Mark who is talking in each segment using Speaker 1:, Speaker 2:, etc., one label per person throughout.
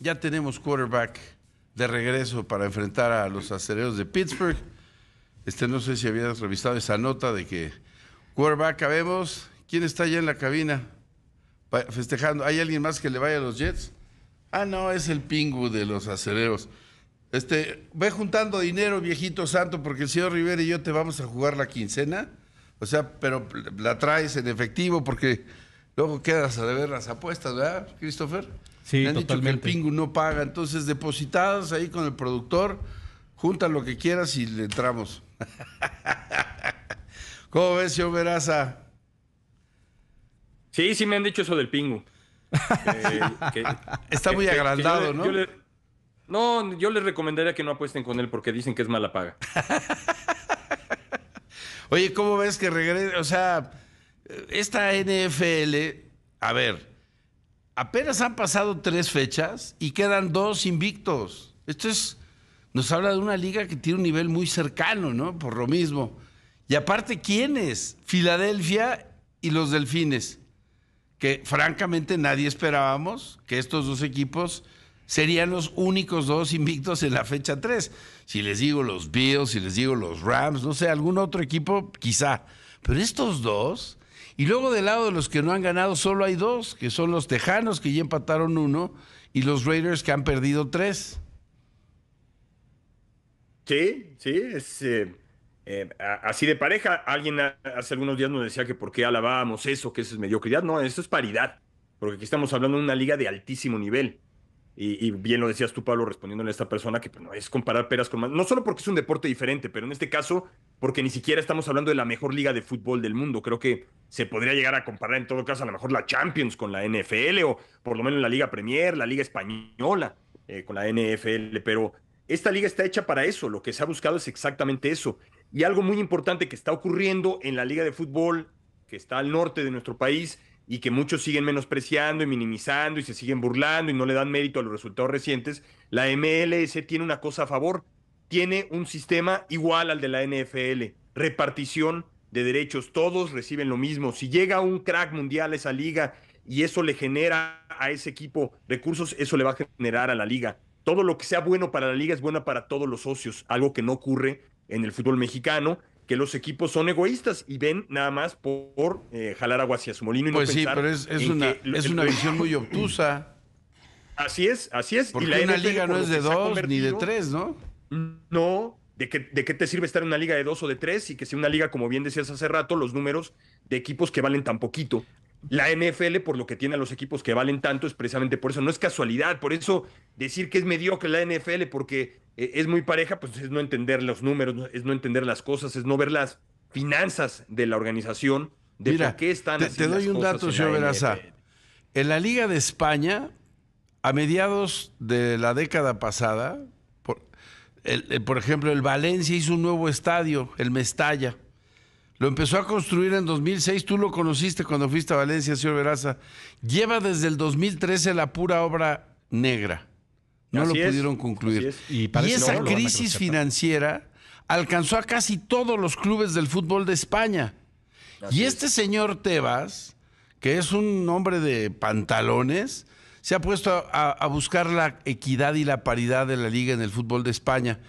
Speaker 1: ya tenemos quarterback de regreso para enfrentar a los acereros de Pittsburgh. Este, no sé si habías revisado esa nota de que quarterback, habemos. ¿Quién está allá en la cabina festejando? ¿Hay alguien más que le vaya a los Jets? Ah, no, es el pingu de los acereros. Este, ve juntando dinero, viejito santo, porque el señor Rivera y yo te vamos a jugar la quincena. O sea, pero la traes en efectivo porque luego quedas a ver las apuestas, ¿verdad, Christopher? Sí, Me han totalmente. dicho el pingu no paga. Entonces, depositadas ahí con el productor, junta lo que quieras y le entramos. ¿Cómo ves, señor Veraza?
Speaker 2: Sí, sí me han dicho eso del pingu. Está muy agrandado, ¿no? Yo le, no, yo les recomendaría que no apuesten con él porque dicen que es mala paga. Oye,
Speaker 1: ¿cómo ves que regrese? O sea, esta NFL, a ver, apenas han pasado tres fechas y quedan dos invictos. Esto es, nos habla de una liga que tiene un nivel muy cercano, ¿no? Por lo mismo. Y aparte, ¿quiénes? Filadelfia y los Delfines, que francamente nadie esperábamos que estos dos equipos serían los únicos dos invictos en la fecha 3. Si les digo los Bills, si les digo los Rams, no sé, algún otro equipo, quizá. Pero estos dos, y luego del lado de los que no han ganado solo hay dos, que son los Tejanos que ya empataron uno y los Raiders que han perdido tres.
Speaker 2: Sí, sí, es eh, eh, así de pareja. Alguien hace algunos días nos decía que por qué alabábamos eso, que eso es mediocridad. No, eso es paridad, porque aquí estamos hablando de una liga de altísimo nivel. Y, bien lo decías tú, Pablo, respondiéndole a esta persona que pues, no es comparar peras con más. No solo porque es un deporte diferente, pero en este caso porque ni siquiera estamos hablando de la mejor liga de fútbol del mundo. Creo que se podría llegar a comparar en todo caso a lo mejor la Champions con la NFL o por lo menos la Liga Premier, la Liga Española eh, con la NFL, pero esta liga está hecha para eso, lo que se ha buscado es exactamente eso. Y algo muy importante que está ocurriendo en la liga de fútbol, que está al norte de nuestro país y que muchos siguen menospreciando y minimizando y se siguen burlando y no le dan mérito a los resultados recientes, la MLS tiene una cosa a favor tiene un sistema igual al de la NFL, repartición de derechos, todos reciben lo mismo. Si llega un crack mundial a esa liga y eso le genera a ese equipo recursos, eso le va a generar a la liga. Todo lo que sea bueno para la liga es bueno para todos los socios, algo que no ocurre en el fútbol mexicano, que los equipos son egoístas y ven nada más por, eh, jalar agua hacia su molino. Y pues sí, pero es, una, visión muy obtusa. Así es, así es. Porque una liga no es de dos ni de tres, ¿no? no de, de qué te sirve estar en una liga de dos o de tres y que sea una liga, como bien decías hace rato, los números de equipos que valen tan poquito. La NFL, por lo que tiene a los equipos que valen tanto, es precisamente por eso. No es casualidad, por eso decir que es mediocre la NFL porque eh, es muy pareja, pues es no entender los números, es no entender las cosas, es no ver las finanzas de la organización, de por qué están te, te doy un dato, señor En la Liga de España, a
Speaker 1: mediados de la década pasada, por, eh, por ejemplo, el Valencia hizo un nuevo estadio, el Mestalla. Lo empezó a construir en 2006, tú lo conociste cuando fuiste a Valencia, señor Veraza. Lleva desde el 2013 la pura obra negra. No lo pudieron concluir. Y, esa crisis financiera alcanzó a casi todos los clubes del fútbol de España. y este señor Tebas, que es un hombre de pantalones, se ha puesto a, buscar la equidad y la paridad de la liga en el fútbol de España.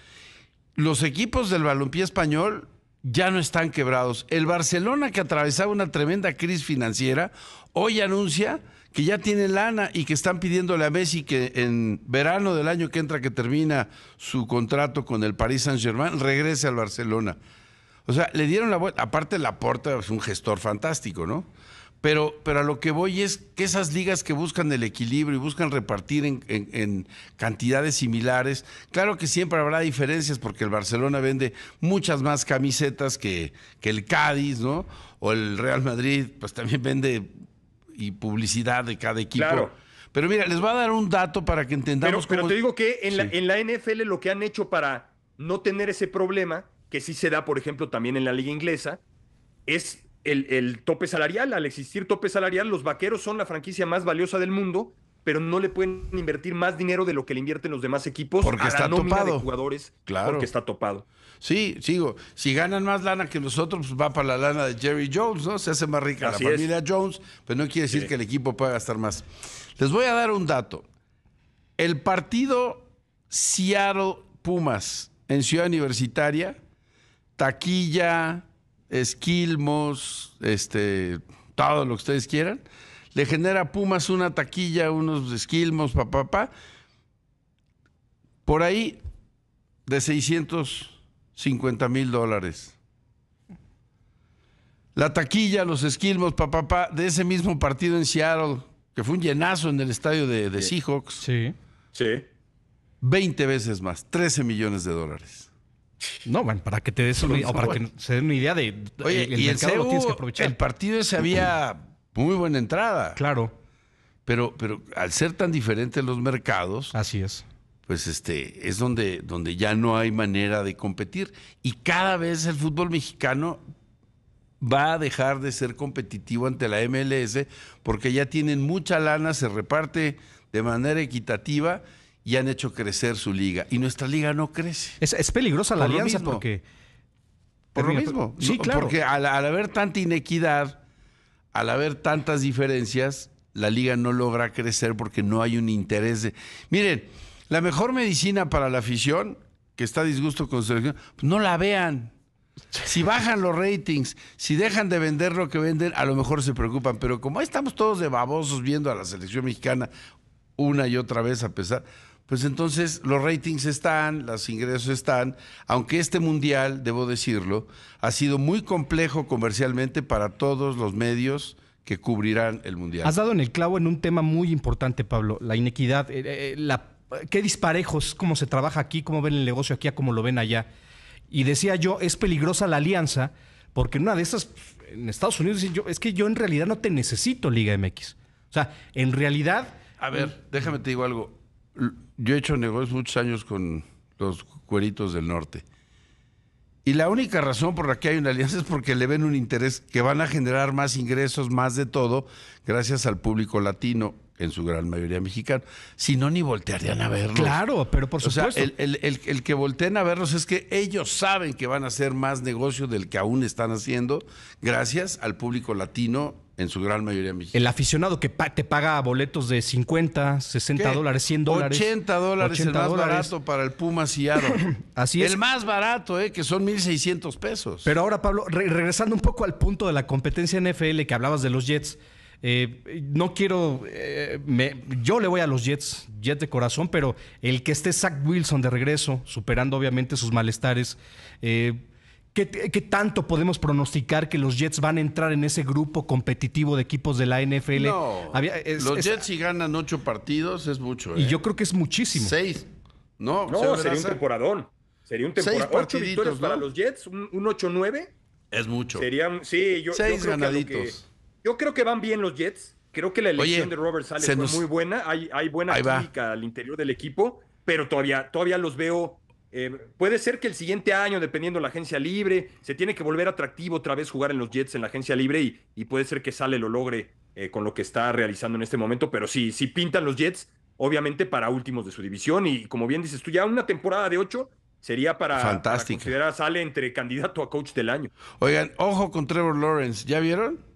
Speaker 1: Los equipos del balompié español ya no están quebrados. El Barcelona, que atravesaba una tremenda crisis financiera, hoy anuncia que ya tiene lana y que están pidiéndole a Messi que en verano del año que entra, que termina su contrato con el Paris Saint-Germain, regrese al Barcelona. O sea, le dieron la vuelta. Aparte, Laporta es un gestor fantástico, ¿no? Pero, a lo que voy es que esas ligas que buscan el equilibrio y buscan repartir en, cantidades similares, claro que siempre habrá diferencias porque el Barcelona vende muchas más camisetas que, que el Cádiz, ¿no? O el Real Madrid, pues también vende y publicidad de cada equipo. Pero mira, les voy a dar un dato para que entendamos. Pero, te digo que en, la, en la
Speaker 2: NFL lo que han hecho para no tener ese problema, que sí se da, por ejemplo, también en la liga inglesa, es el, tope salarial. Al existir tope salarial, los vaqueros son la franquicia más valiosa del mundo, pero no le pueden invertir más dinero de lo que le invierten los demás equipos porque a está topado. jugadores claro. porque está topado.
Speaker 1: Sí, sigo. Si ganan más lana que nosotros, pues va para la lana de Jerry Jones, ¿no? Se hace más rica la familia Jones, pero no quiere decir que el equipo pueda gastar más. Les voy a dar un dato. El partido Seattle Pumas en Ciudad Universitaria, taquilla, esquilmos, este, todo lo que ustedes quieran. Le genera a Pumas una taquilla, unos esquilmos, papá, papá. Por ahí de 650 mil dólares. La taquilla, los esquilmos, papá, de ese mismo partido en Seattle, que fue un llenazo en el estadio de, Seahawks. 20 veces más, 13 millones de dólares.
Speaker 2: No, bueno, para que te des una, para se den una idea de. Oye, el, tienes que aprovechar. El partido ese había
Speaker 1: muy buena entrada. Claro. Pero, pero al ser tan diferentes los mercados. Así es. Pues este, es donde, donde ya no hay manera de competir. Y cada vez el fútbol mexicano va a dejar de ser competitivo ante la MLS porque ya tienen mucha lana, se reparte de manera equitativa y han hecho crecer su liga. Y nuestra liga no crece.
Speaker 2: Es, peligrosa la alianza porque...
Speaker 1: Por lo mismo. Pues, sí, claro. Porque al, haber tanta inequidad, al haber tantas diferencias, la liga no logra crecer porque no hay un interés de... Miren, la mejor medicina para la afición que está a disgusto con su selección, pues, no la vean. Si bajan los ratings, si dejan de vender lo que venden, a lo mejor se preocupan. Pero como estamos todos de babosos viendo a la selección mexicana una y otra vez a pesar, pues entonces los ratings están, los ingresos están, aunque este mundial, debo decirlo, ha sido muy complejo comercialmente para todos los medios que cubrirán el mundial. Has dado
Speaker 2: en el clavo en un tema muy importante, Pablo, la inequidad, eh, eh, eh, la, qué disparejos, cómo se trabaja aquí, cómo ven el negocio aquí, a cómo lo ven allá. Y decía yo, es peligrosa la alianza, porque en una de esas, en Estados Unidos, dicen yo, es que yo en realidad no te necesito Liga MX. O sea, en realidad... A ver, déjame te digo algo
Speaker 1: yo he hecho negocios muchos años con los cueritos del norte. Y la única razón por la que hay una alianza es porque le ven un interés que van a generar más ingresos, más de todo, gracias al público latino en su gran mayoría mexicano. Si no, ni voltearían a verlos. Claro, pero por supuesto. el, que volteen a verlos es que ellos saben que van a hacer más negocio del que aún están haciendo, gracias al público latino en su gran mayoría mexicano.
Speaker 2: El aficionado que te paga boletos de 50, 60 dólares, 100 dólares. 80 dólares, el más barato
Speaker 1: para el Puma Seattle. Así es. El más barato, eh, que
Speaker 2: son 1.600 pesos. Pero ahora, Pablo, regresando un poco al punto de la competencia NFL que hablabas de los Jets. Eh, no quiero. Eh, yo le voy a los Jets, Jets de corazón, pero el que esté Zach Wilson de regreso, superando obviamente sus malestares. Eh, ¿qué, tanto podemos pronosticar que los Jets van a entrar en ese grupo competitivo de equipos de la NFL? los Jets
Speaker 1: si ganan ocho partidos es mucho. Y yo
Speaker 2: creo que es muchísimo. Seis. No, sería un temporadón. Sería un temporadón. Ocho victorias para los Jets, un, 8-9. Es mucho. Serían, sí, yo, Seis ganaditos. Yo creo que van bien los Jets. Creo que la elección de Robert Sales fue muy buena. Hay, hay buena química al interior del equipo, pero todavía, todavía los veo. Eh, puede ser que el siguiente año, dependiendo de la agencia libre, se tiene que volver atractivo otra vez jugar en los Jets en la agencia libre y, puede ser que Sale lo logre eh, con lo que está realizando en este momento. Pero sí, sí pintan los Jets, obviamente para últimos de su división. Y como bien dices tú, ya una temporada de ocho sería para, para considerar Sale entre candidato a coach del año. Oigan, ojo con Trevor Lawrence, ¿ya vieron?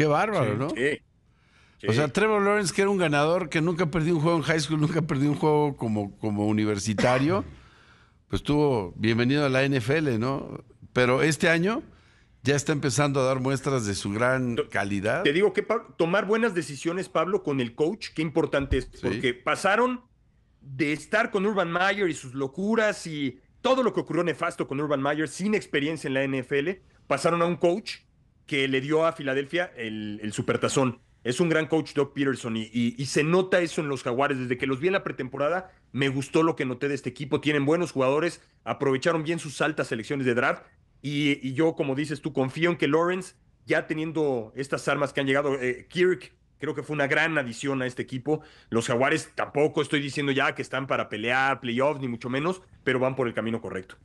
Speaker 1: Qué bárbaro, ¿no? Sí, O sea, Trevor Lawrence, que era un ganador, que nunca perdió un juego en high school, nunca perdió un juego como, como universitario, pues estuvo bienvenido a la NFL, ¿no? Pero este año ya está empezando a dar muestras de su gran
Speaker 2: calidad. Te digo que tomar buenas decisiones, Pablo, con el coach, qué importante es, porque pasaron de estar con Urban Meyer y sus locuras y todo lo que ocurrió nefasto con Urban Meyer sin experiencia en la NFL, pasaron a un coach que le dio a Filadelfia el, supertazón. Es un gran coach Doug Peterson y, se nota eso en los jaguares. Desde que los vi en la pretemporada, me gustó lo que noté de este equipo. Tienen buenos jugadores, aprovecharon bien sus altas selecciones de draft y, yo, como dices tú, confío en que Lawrence, ya teniendo estas armas que han llegado, eh, Kirk creo que fue una gran adición a este equipo. Los jaguares tampoco estoy diciendo ya que están para pelear, playoffs, ni mucho menos, pero van por el camino correcto.